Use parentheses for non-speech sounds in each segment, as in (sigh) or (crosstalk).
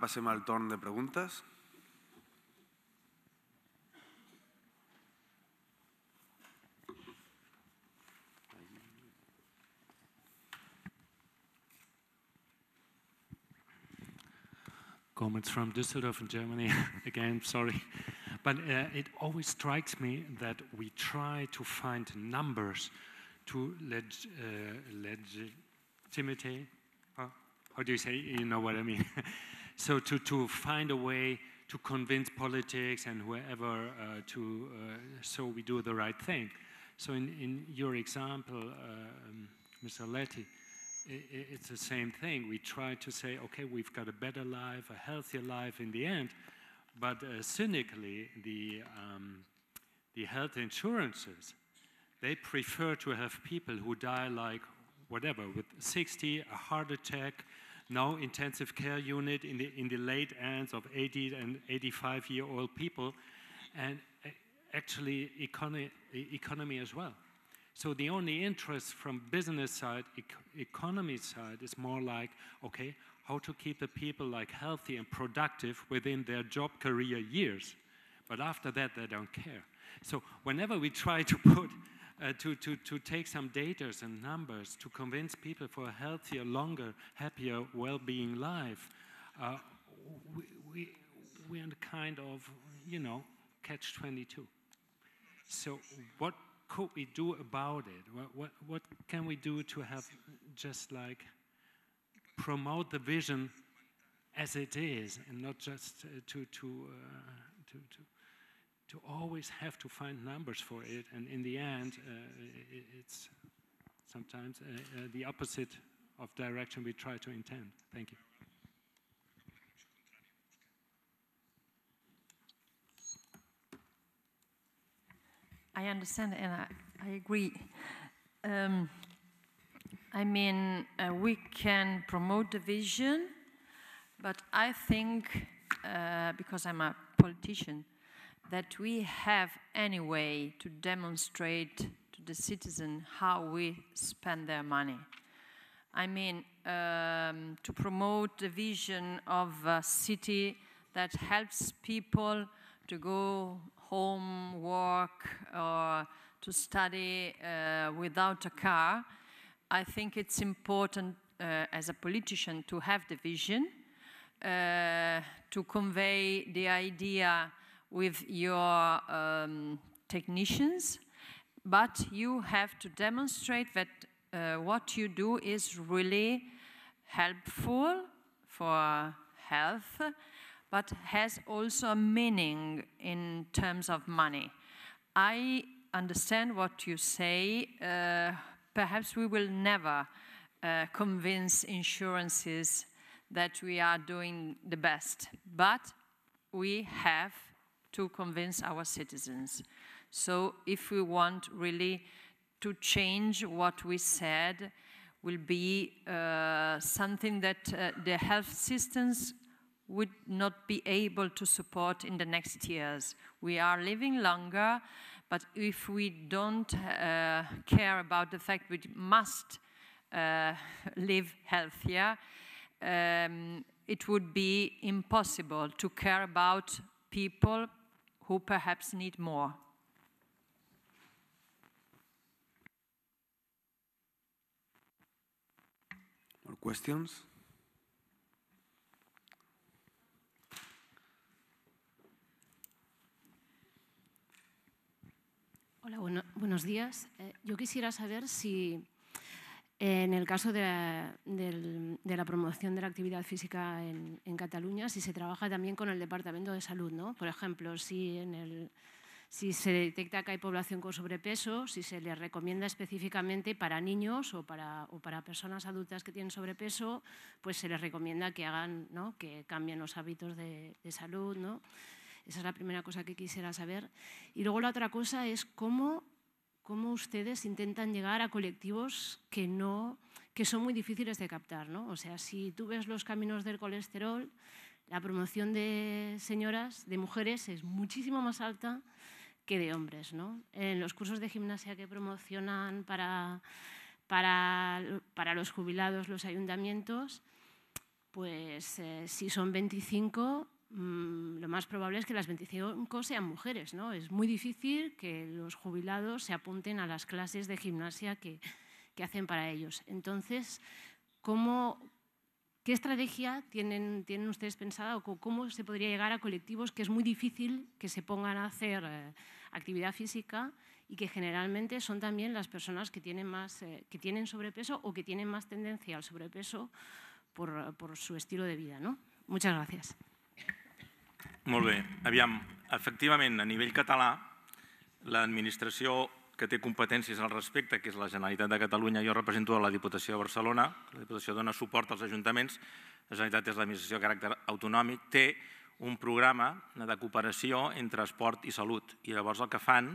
passem al torn de preguntes. Comments from Düsseldorf in Germany. (laughs) Again, sorry. But uh, it always strikes me that we try to find numbers to leg uh, legitimate. Huh? How do you say? You know what I mean. (laughs) So to, to find a way to convince politics and whoever uh, to, uh, so we do the right thing. So in, in your example, Mr. Letty, it, it's the same thing. We try to say, okay, we've got a better life, a healthier life in the end, but uh, cynically, the, um, the health insurances, they prefer to have people who die like whatever, with 60, a heart attack, no intensive care unit in the, in the late ends of 80 and 85 year old people, and eh, actually economy, economy as well. So the only interest from business side, ec economy side is more like, okay, how to keep the people like healthy and productive within their job career years. But after that, they don't care. So whenever we try to put uh, to, to, to take some data and numbers to convince people for a healthier, longer, happier, well-being life, uh, we, we, we're in kind of, you know, catch-22. So what could we do about it? What, what, what can we do to have just like promote the vision as it is and not just uh, to, to, uh, to, to to always have to find numbers for it. And in the end, uh, it, it's sometimes uh, uh, the opposite of direction we try to intend. Thank you. I understand and I, I agree. Um, I mean, uh, we can promote the vision, but I think, uh, because I'm a politician, that we have any way to demonstrate to the citizen how we spend their money. I mean, um, to promote the vision of a city that helps people to go home, work, or to study uh, without a car. I think it's important uh, as a politician to have the vision, uh, to convey the idea with your um, technicians, but you have to demonstrate that uh, what you do is really helpful for health, but has also a meaning in terms of money. I understand what you say. Uh, perhaps we will never uh, convince insurances that we are doing the best, but we have to convince our citizens. So if we want really to change what we said, will be uh, something that uh, the health systems would not be able to support in the next years. We are living longer, but if we don't uh, care about the fact we must uh, live healthier, um, it would be impossible to care about people, who perhaps need more. More questions? Hola, bueno, buenos días. Eh, yo quisiera saber si En el caso de la, promoción de la actividad física en, Cataluña, si se trabaja también con el Departamento de Salud, ¿no? Por ejemplo, si, en el, si se detecta que hay población con sobrepeso, si se les recomienda específicamente para niños o para, personas adultas que tienen sobrepeso, pues se les recomienda que hagan, que cambien los hábitos de, de salud, ¿no? Esa es la primera cosa que quisiera saber. Y luego la otra cosa es cómo cómo ustedes intentan llegar a colectivos que, no, que son muy difíciles de captar. ¿no? O sea, si tú ves los caminos del colesterol, la promoción de señoras, de mujeres, es muchísimo más alta que de hombres. En los cursos de gimnasia que promocionan para, para, los jubilados, los ayuntamientos, pues eh, si son 25, Mm, lo más probable es que las 25 sean mujeres. ¿no? Es muy difícil que los jubilados se apunten a las clases de gimnasia que, que hacen para ellos. Entonces, ¿qué estrategia tienen, tienen ustedes pensada o cómo se podría llegar a colectivos que es muy difícil que se pongan a hacer eh, actividad física y que generalmente son también las personas que tienen, más, eh, que tienen sobrepeso o que tienen más tendencia al sobrepeso por, por su estilo de vida? ¿no? Muchas gracias. Molt bé. Aviam, efectivament, a nivell català, l'administració que té competències al respecte, que és la Generalitat de Catalunya, jo represento la Diputació de Barcelona, la Diputació dona suport als ajuntaments, la Generalitat és l'administració de caràcter autonòmic, té un programa de cooperació entre esport i salut. I llavors el que fan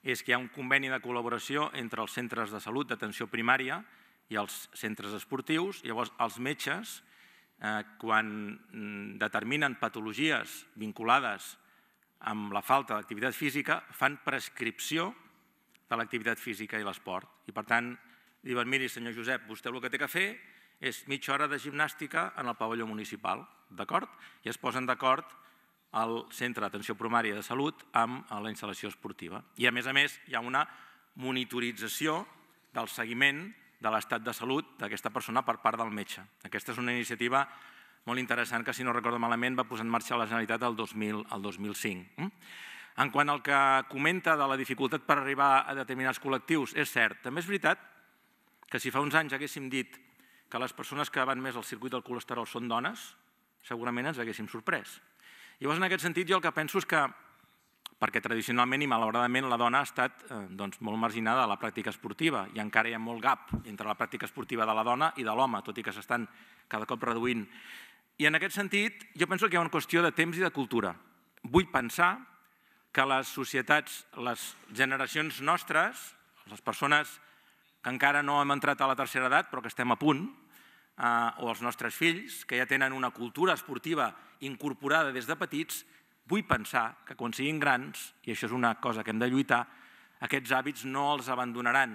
és que hi ha un conveni de col·laboració entre els centres de salut d'atenció primària i els centres esportius. Llavors, els metges eh, quan mm, determinen patologies vinculades amb la falta d'activitat física, fan prescripció de l'activitat física i l'esport. I per tant, diuen, miri, senyor Josep, vostè el que té que fer és mitja hora de gimnàstica en el pavelló municipal, d'acord? I es posen d'acord al Centre d'Atenció Primària de Salut amb la instal·lació esportiva. I a més a més hi ha una monitorització del seguiment de l'estat de salut d'aquesta persona per part del metge. Aquesta és una iniciativa molt interessant que, si no recordo malament, va posar en marxa la Generalitat el, 2000, el 2005. Mm? En quant al que comenta de la dificultat per arribar a determinats col·lectius, és cert. També és veritat que si fa uns anys haguéssim dit que les persones que van més al circuit del colesterol són dones, segurament ens haguéssim sorprès. Llavors, en aquest sentit, jo el que penso és que perquè tradicionalment i malauradament la dona ha estat eh, doncs, molt marginada a la pràctica esportiva i encara hi ha molt gap entre la pràctica esportiva de la dona i de l'home, tot i que s'estan cada cop reduint. I en aquest sentit, jo penso que hi ha una qüestió de temps i de cultura. Vull pensar que les societats, les generacions nostres, les persones que encara no hem entrat a la tercera edat però que estem a punt, eh, o els nostres fills, que ja tenen una cultura esportiva incorporada des de petits, Vull pensar que quan siguin grans, i això és una cosa que hem de lluitar, aquests hàbits no els abandonaran.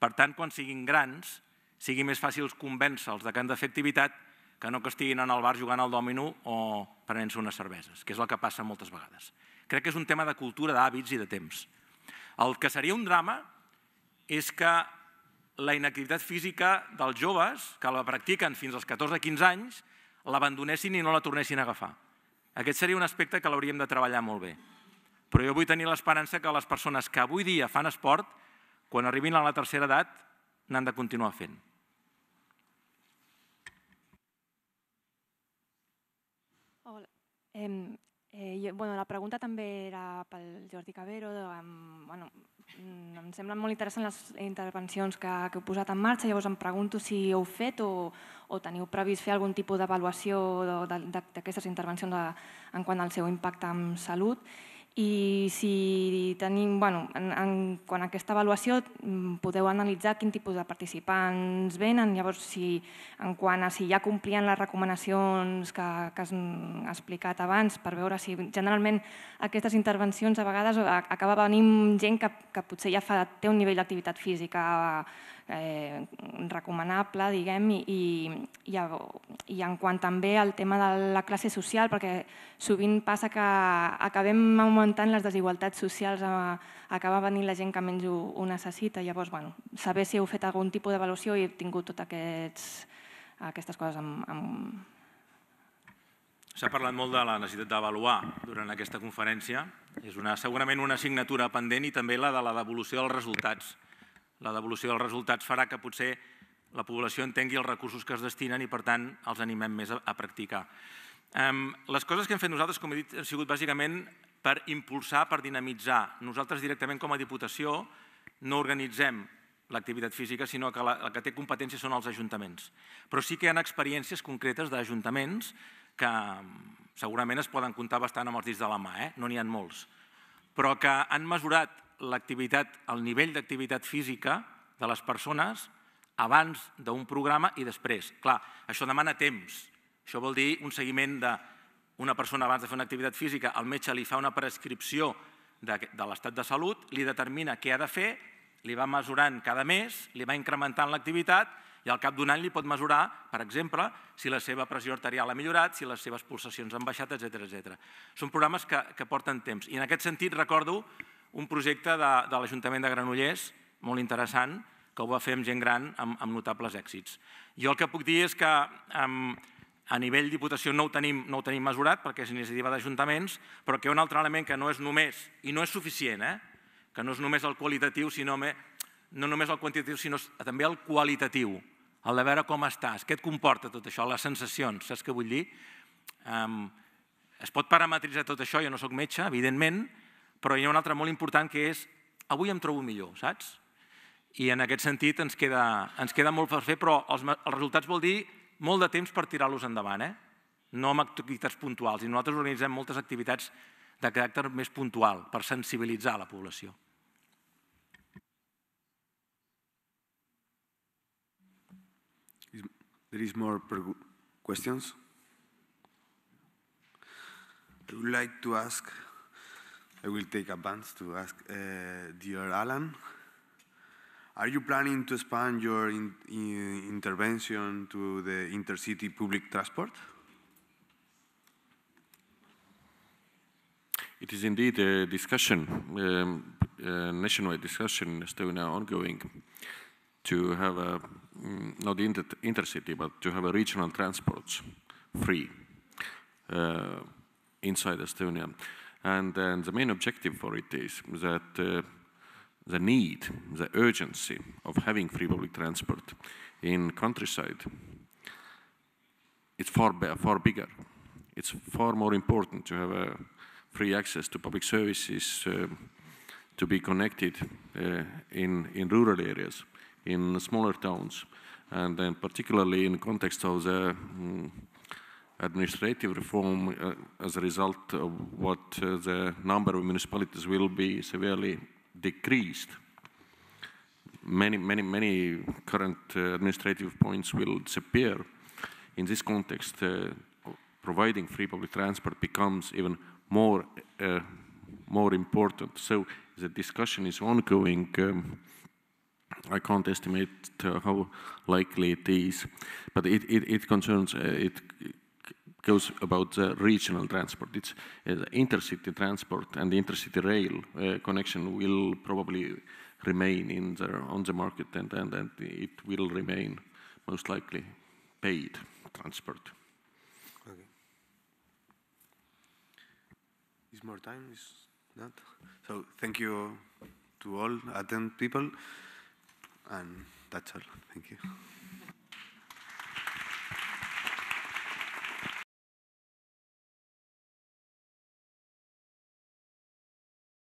Per tant, quan siguin grans, sigui més fàcil convèncer-los que han de fer activitat que no que estiguin en el bar jugant al dòmino o prenent-se unes cerveses, que és el que passa moltes vegades. Crec que és un tema de cultura, d'hàbits i de temps. El que seria un drama és que la inactivitat física dels joves, que la practiquen fins als 14-15 anys, l'abandonessin i no la tornessin a agafar. Aquest seria un aspecte que l'hauríem de treballar molt bé. Però jo vull tenir l'esperança que les persones que avui dia fan esport, quan arribin a la tercera edat, n'han de continuar fent. Hola. Eh, jo, bueno, la pregunta també era pel Jordi Cabero. De, um, bueno, mm, em semblen molt interessants les intervencions que, que heu posat en marxa, llavors em pregunto si heu fet o, o teniu previst fer algun tipus d'avaluació d'aquestes intervencions de, en quant al seu impacte en salut i si tenim, bueno, en, en, quan aquesta avaluació mm, podeu analitzar quin tipus de participants venen, llavors si, en quant a si ja complien les recomanacions que, que has mm, explicat abans, per veure si generalment aquestes intervencions a vegades acaba venint gent que, que potser ja fa, té un nivell d'activitat física eh, recomanable, diguem, i, i, i, i en quant també al tema de la classe social, perquè sovint passa que acabem augmentant les desigualtats socials, acaba venint la gent que menys ho, ho necessita, llavors, bueno, saber si heu fet algun tipus d'avaluació i he tingut totes aquests, aquestes coses amb, amb, S'ha parlat molt de la necessitat d'avaluar durant aquesta conferència. És una, segurament una assignatura pendent i també la de la devolució dels resultats la devolució dels resultats farà que potser la població entengui els recursos que es destinen i, per tant, els animem més a, practicar. les coses que hem fet nosaltres, com he dit, han sigut bàsicament per impulsar, per dinamitzar. Nosaltres directament com a Diputació no organitzem l'activitat física, sinó que la, que té competència són els ajuntaments. Però sí que hi ha experiències concretes d'ajuntaments que segurament es poden comptar bastant amb els dits de la mà, eh? no n'hi ha molts, però que han mesurat l'activitat, el nivell d'activitat física de les persones abans d'un programa i després. Clar, això demana temps. Això vol dir un seguiment d'una persona abans de fer una activitat física, el metge li fa una prescripció de, de l'estat de salut, li determina què ha de fer, li va mesurant cada mes, li va incrementant l'activitat i al cap d'un any li pot mesurar, per exemple, si la seva pressió arterial ha millorat, si les seves pulsacions han baixat, etc etc. Són programes que, que porten temps. I en aquest sentit recordo un projecte de, de l'Ajuntament de Granollers, molt interessant, que ho va fer amb gent gran amb, amb notables èxits. Jo el que puc dir és que amb, a nivell diputació no ho tenim, no ho tenim mesurat perquè és iniciativa d'ajuntaments, però que hi ha un altre element que no és només, i no és suficient, eh? que no és només el qualitatiu, sinó me, no només el quantitatiu, sinó també el qualitatiu, el de veure com estàs, què et comporta tot això, les sensacions, saps què vull dir? Um, es pot parametritzar tot això, jo no sóc metge, evidentment, però hi ha un altre molt important que és avui em trobo millor, saps? I en aquest sentit ens queda, ens queda molt per fer, però els, els resultats vol dir molt de temps per tirar-los endavant, eh? no amb activitats puntuals. I nosaltres organitzem moltes activitats de caràcter més puntual per sensibilitzar la població. There is more questions? I would like to ask I will take advance to ask, uh, dear Alan, are you planning to expand your in, in intervention to the intercity public transport? It is indeed a discussion, um, a nationwide discussion in Estonia ongoing to have a, mm, not inter intercity, but to have a regional transports free uh, inside Estonia. And then uh, the main objective for it is that uh, the need, the urgency of having free public transport in countryside, it's far, far bigger. It's far more important to have a free access to public services, uh, to be connected uh, in, in rural areas, in smaller towns, and then particularly in context of the um, administrative reform uh, as a result of what uh, the number of municipalities will be severely decreased. Many, many, many current uh, administrative points will disappear. In this context, providing free public transport becomes even more uh, more important. So the discussion is ongoing. Um, I can't estimate uh, how likely it is, but it, it, it concerns uh, it goes about the regional transport. It's uh, intercity transport and the intercity rail uh, connection will probably remain in the, on the market and, and, and it will remain most likely paid transport. Okay. Is more time? Is not? So thank you to all attend people and that's all. Thank you.